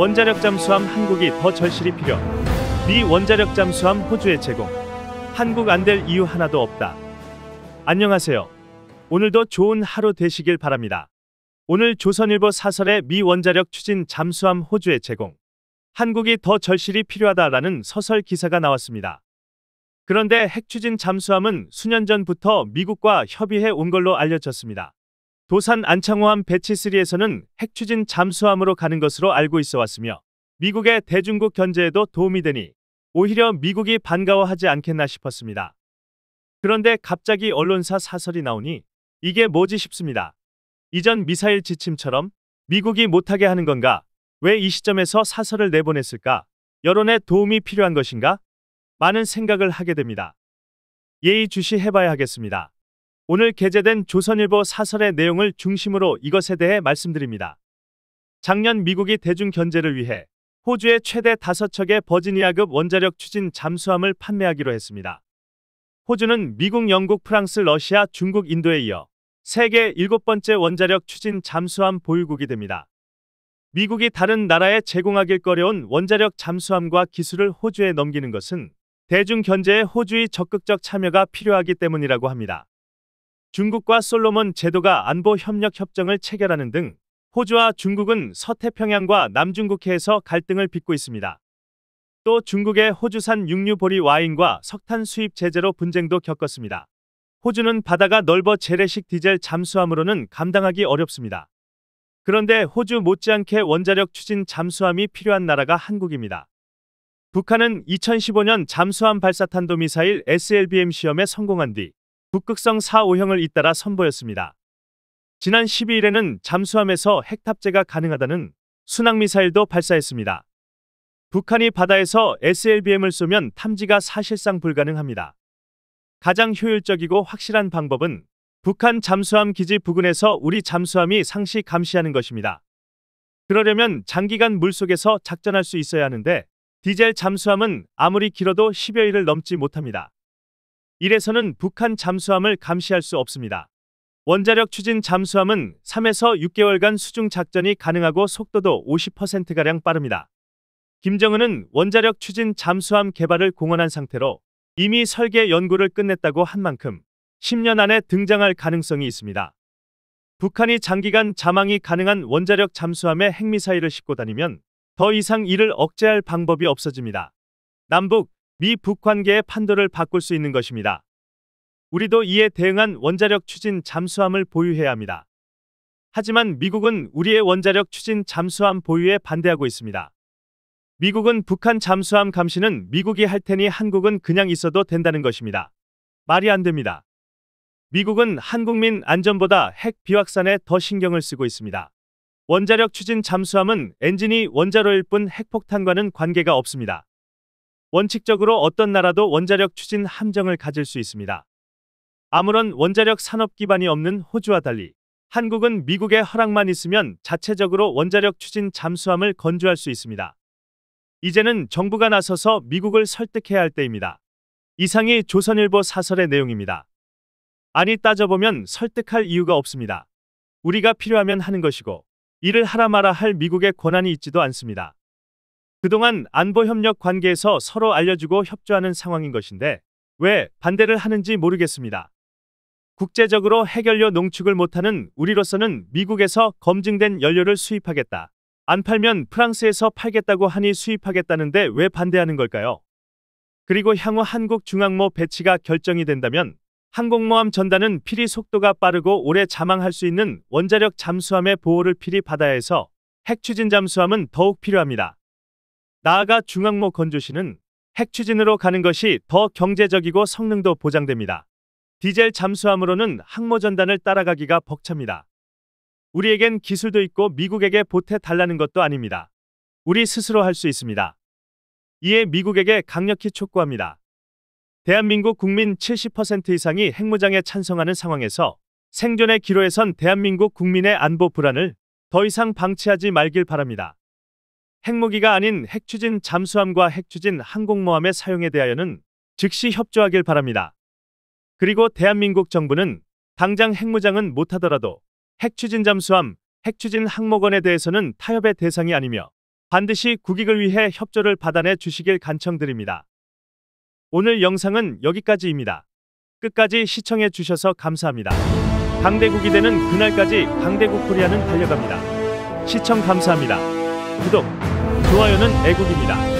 원자력 잠수함 한국이 더 절실히 필요. 미 원자력 잠수함 호주에 제공. 한국 안 될 이유 하나도 없다. 안녕하세요. 오늘도 좋은 하루 되시길 바랍니다. 오늘 조선일보 사설의 미 원자력 추진 잠수함 호주에 제공. 한국이 더 절실히 필요하다라는 서설 기사가 나왔습니다. 그런데 핵추진 잠수함은 수년 전부터 미국과 협의해 온 걸로 알려졌습니다. 도산 안창호함 배치3에서는 핵추진 잠수함으로 가는 것으로 알고 있어 왔으며 미국의 대중국 견제에도 도움이 되니 오히려 미국이 반가워하지 않겠나 싶었습니다. 그런데 갑자기 언론사 사설이 나오니 이게 뭐지 싶습니다. 이전 미사일 지침처럼 미국이 못하게 하는 건가? 왜 이 시점에서 사설을 내보냈을까? 여론의 도움이 필요한 것인가? 많은 생각을 하게 됩니다. 예의주시해봐야 하겠습니다. 오늘 게재된 조선일보 사설의 내용을 중심으로 이것에 대해 말씀드립니다. 작년 미국이 대중 견제를 위해 호주의 최대 5척의 버지니아급 원자력 추진 잠수함을 판매하기로 했습니다. 호주는 미국, 영국, 프랑스, 러시아, 중국, 인도에 이어 세계 7번째 원자력 추진 잠수함 보유국이 됩니다. 미국이 다른 나라에 제공하길 꺼려온 원자력 잠수함과 기술을 호주에 넘기는 것은 대중 견제에 호주의 적극적 참여가 필요하기 때문이라고 합니다. 중국과 솔로몬 제도가 안보 협력 협정을 체결하는 등 호주와 중국은 서태평양과 남중국해에서 갈등을 빚고 있습니다. 또 중국의 호주산 육류 보리 와인과 석탄 수입 제재로 분쟁도 겪었습니다. 호주는 바다가 넓어 재래식 디젤 잠수함으로는 감당하기 어렵습니다. 그런데 호주 못지않게 원자력 추진 잠수함이 필요한 나라가 한국입니다. 북한은 2015년 잠수함 발사탄도미사일 SLBM 시험에 성공한 뒤 북극성 4호형을 잇따라 선보였습니다. 지난 12일에는 잠수함에서 핵탑재가 가능하다는 순항미사일도 발사했습니다. 북한이 바다에서 SLBM을 쏘면 탐지가 사실상 불가능합니다. 가장 효율적이고 확실한 방법은 북한 잠수함 기지 부근에서 우리 잠수함이 상시 감시하는 것입니다. 그러려면 장기간 물속에서 작전할 수 있어야 하는데 디젤 잠수함은 아무리 길어도 10여일을 넘지 못합니다. 이래서는 북한 잠수함을 감시할 수 없습니다. 원자력 추진 잠수함은 3에서 6개월간 수중 작전이 가능하고 속도도 50%가량 빠릅니다. 김정은은 원자력 추진 잠수함 개발을 공언한 상태로 이미 설계 연구를 끝냈다고 한 만큼 10년 안에 등장할 가능성이 있습니다. 북한이 장기간 자망이 가능한 원자력 잠수함에 핵미사일을 싣고 다니면 더 이상 이를 억제할 방법이 없어집니다. 남북 미북 관계의 판도를 바꿀 수 있는 것입니다. 우리도 이에 대응한 원자력 추진 잠수함을 보유해야 합니다. 하지만 미국은 우리의 원자력 추진 잠수함 보유에 반대하고 있습니다. 미국은 북한 잠수함 감시는 미국이 할 테니 한국은 그냥 있어도 된다는 것입니다. 말이 안 됩니다. 미국은 한국민 안전보다 핵 비확산에 더 신경을 쓰고 있습니다. 원자력 추진 잠수함은 엔진이 원자로일 뿐 핵폭탄과는 관계가 없습니다. 원칙적으로 어떤 나라도 원자력 추진 함정을 가질 수 있습니다. 아무런 원자력 산업 기반이 없는 호주와 달리 한국은 미국의 허락만 있으면 자체적으로 원자력 추진 잠수함을 건조할 수 있습니다. 이제는 정부가 나서서 미국을 설득해야 할 때입니다. 이상이 조선일보 사설의 내용입니다. 아니 따져보면 설득할 이유가 없습니다. 우리가 필요하면 하는 것이고 이를 하라 마라 할 미국의 권한이 있지도 않습니다. 그동안 안보 협력 관계에서 서로 알려주고 협조하는 상황인 것인데 왜 반대를 하는지 모르겠습니다. 국제적으로 해결료 농축을 못하는 우리로서는 미국에서 검증된 연료를 수입하겠다. 안 팔면 프랑스에서 팔겠다고 하니 수입하겠다는데 왜 반대하는 걸까요? 그리고 향후 한국 중앙모 배치가 결정이 된다면 항공모함 전단은 필히 속도가 빠르고 오래 자망할 수 있는 원자력 잠수함의 보호를 필히 받아야 해서 핵추진 잠수함은 더욱 필요합니다. 나아가 중앙모 건조시는 핵추진으로 가는 것이 더 경제적이고 성능도 보장됩니다. 디젤 잠수함으로는 항모 전단을 따라가기가 벅찹니다. 우리에겐 기술도 있고 미국에게 보태 달라는 것도 아닙니다. 우리 스스로 할 수 있습니다. 이에 미국에게 강력히 촉구합니다. 대한민국 국민 70% 이상이 핵무장에 찬성하는 상황에서 생존의 기로에선 대한민국 국민의 안보 불안을 더 이상 방치하지 말길 바랍니다. 핵무기가 아닌 핵추진 잠수함과 핵추진 항공모함의 사용에 대하여는 즉시 협조하길 바랍니다. 그리고 대한민국 정부는 당장 핵무장은 못하더라도 핵추진 잠수함, 핵추진 항목원에 대해서는 타협의 대상이 아니며 반드시 국익을 위해 협조를 받아내 주시길 간청드립니다. 오늘 영상은 여기까지입니다. 끝까지 시청해 주셔서 감사합니다. 강대국이 되는 그날까지 강대국 코리아는 달려갑니다. 시청 감사합니다. 구독, 좋아요는 애국입니다.